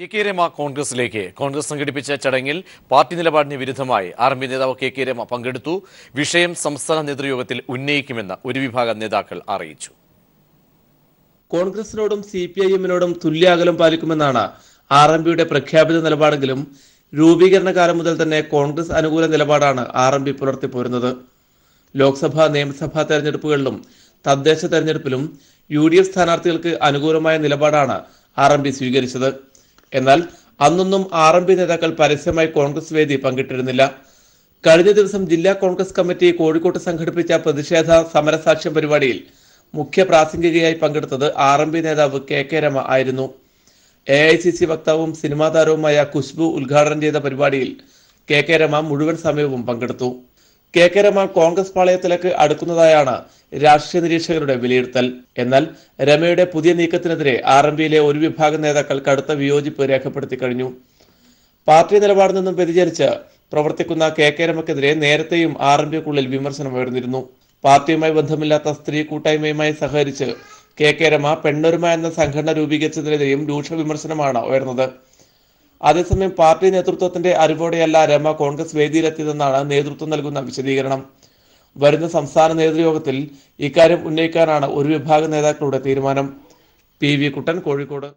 K K Rama കോൺഗ്രസിലേക്ക് കോൺഗ്രസ് സംഘടിപ്പിച്ച ചടങ്ങിൽ പാർട്ടി നിലപാടിന് വിരുദ്ധമായി ആർമി നേതാവ് കെ കെ രമ പങ്കെടുത്തു വിഷയം സംസ്ഥാന നേതൃയോഗത്തിൽ ഉന്നയിക്കുമെന്ന് ഒരു വിഭാഗം നേതാക്കൾ അറിയിച്ചു കോൺഗ്രസിനോടും സി പി ഐ എമ്മിനോടും തുല്യാകലം പാലിക്കുമെന്നാണ് ആർ എം പിയുടെ പ്രഖ്യാപിത നിലപാടെങ്കിലും രൂപീകരണ കാലം മുതൽ തന്നെ കോൺഗ്രസ് അനുകൂല നിലപാടാണ് ആർ എം പി പുലർത്തിപ്പോരുന്നത് ലോക്സഭാ നിയമസഭാ തെരഞ്ഞെടുപ്പുകളിലും തദ്ദേശ തെരഞ്ഞെടുപ്പിലും യു ഡി എഫ് സ്ഥാനാർത്ഥികൾക്ക് അനുകൂലമായ നിലപാടാണ് ആർ എം പി സ്വീകരിച്ചത് എന്നാൽ അന്നൊന്നും ആർ എം പി നേതാക്കൾ പരസ്യമായി കോൺഗ്രസ് വേദി പങ്കിട്ടിരുന്നില്ല കഴിഞ്ഞ ദിവസം ജില്ലാ കോൺഗ്രസ് കമ്മിറ്റി കോഴിക്കോട്ട് സംഘടിപ്പിച്ച പ്രതിഷേധ സമരസാക്ഷ്യം പരിപാടിയിൽ മുഖ്യ പ്രാസംഗികയായി പങ്കെടുത്തത് ആർ എം പി നേതാവ് കെ കെ രമ ആയിരുന്നു എ ഐ സി സി വക്താവും സിനിമാ താരവുമായ ഖുശ്ബു ഉദ്ഘാടനം ചെയ്ത പരിപാടിയിൽ കെ കെ രമ മുഴുവൻ സമയവും പങ്കെടുത്തു കെ കെ രമ കോൺഗ്രസ് പാളയത്തിലേക്ക് അടുക്കുന്നതായാണ് രാഷ്ട്രീയ നിരീക്ഷകരുടെ വിലയിരുത്തൽ എന്നാൽ രമയുടെ പുതിയ നീക്കത്തിനെതിരെ ആർ എം പിയിലെ ഒരു വിഭാഗം നേതാക്കൾ കടുത്ത വിയോജിപ്പ് രേഖപ്പെടുത്തി കഴിഞ്ഞു പാർട്ടി നിലപാടിൽ നിന്നും വ്യതിചരിച്ച് പ്രവർത്തിക്കുന്ന കെ കെ രമക്കെതിരെ നേരത്തെയും ആർ എം പിക്കുള്ളിൽ വിമർശനം ഉയർന്നിരുന്നു പാർട്ടിയുമായി ബന്ധമില്ലാത്ത സ്ത്രീ കൂട്ടായ്മയുമായി സഹകരിച്ച് കെ കെ രമ പെണ്ണൊരുമ എന്ന സംഘടന രൂപീകരിച്ചതിനെതിരെയും രൂക്ഷ വിമർശനമാണ് ഉയർന്നത് അതേസമയം പാർട്ടി നേതൃത്വത്തിന്റെ അറിവോടെയല്ല രമ കോൺഗ്രസ് വേദിയിലെത്തിയതെന്നാണ് നേതൃത്വം നൽകുന്ന വിശദീകരണം വരുന്ന സംസ്ഥാന നേതൃയോഗത്തിൽ ഇക്കാര്യം ഉന്നയിക്കാനാണ് ഒരു വിഭാഗം നേതാക്കളുടെ തീരുമാനം പി വി കുട്ടൻ കോഴിക്കോട്